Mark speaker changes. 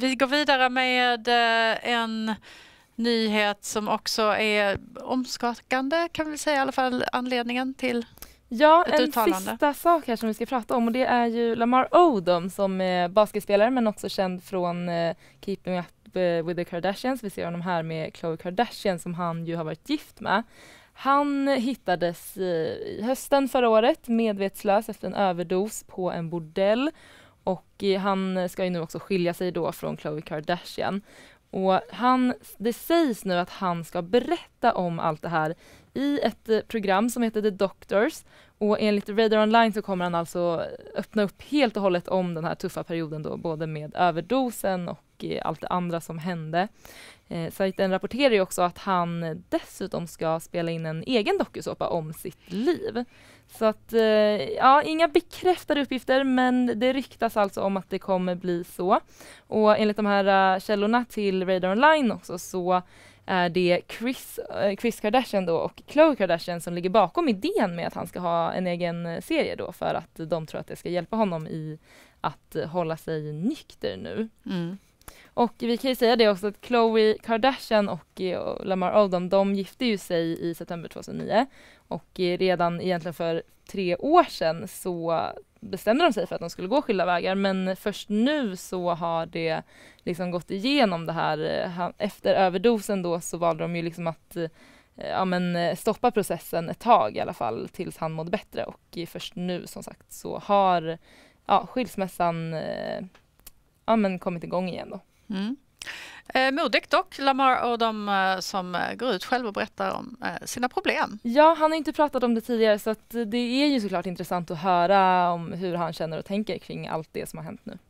Speaker 1: Vi går vidare med eh, en nyhet som också är omskakande kan vi säga i alla fall anledningen till Ja, ett en uttalande. sista sak här som vi ska prata om och det är ju Lamar Odom som är basketspelare men också känd från eh, Keeping Up eh, with the Kardashians. Vi ser honom här med Khloe Kardashian som han ju har varit gift med. Han hittades i hösten förra året medvetslös efter en överdos på en bordell och eh, han ska ju nu också skilja sig då från Khloe Kardashian. Och han, det sägs nu att han ska berätta om allt det här i ett eh, program som heter The Doctors. Och enligt Radar Online så kommer han alltså öppna upp helt och hållet om den här tuffa perioden då, både med överdosen och och eh, allt det andra som hände. Eh, sajten rapporterar ju också att han dessutom ska spela in en egen dokusåpa om sitt liv. Så att, eh, ja, inga bekräftade uppgifter men det ryktas alltså om att det kommer bli så. Och enligt de här uh, källorna till Radar Online också så är det Chris, uh, Chris Kardashian då och Khloe Kardashian som ligger bakom idén med att han ska ha en egen serie då för att de tror att det ska hjälpa honom i att hålla sig nykter nu. Mm. Och vi kan ju säga det också att Khloe Kardashian och eh, Lamar Odom, de gifte ju sig i september 2009 och eh, redan egentligen för tre år sedan så bestämde de sig för att de skulle gå skilda vägar men först nu så har det liksom gått igenom det här. Eh, efter överdosen då så valde de ju liksom att ja, men, stoppa processen ett tag i alla fall tills han mådde bättre och först nu som sagt så har ja, skilsmässan ja, men, kommit igång igen då. Mm. Eh, modigt dock, Lamar och de eh, som eh, går ut själv och berättar om eh, sina problem. Ja, han har inte pratat om det tidigare så att det är ju såklart intressant att höra om hur han känner och tänker kring allt det som har hänt nu.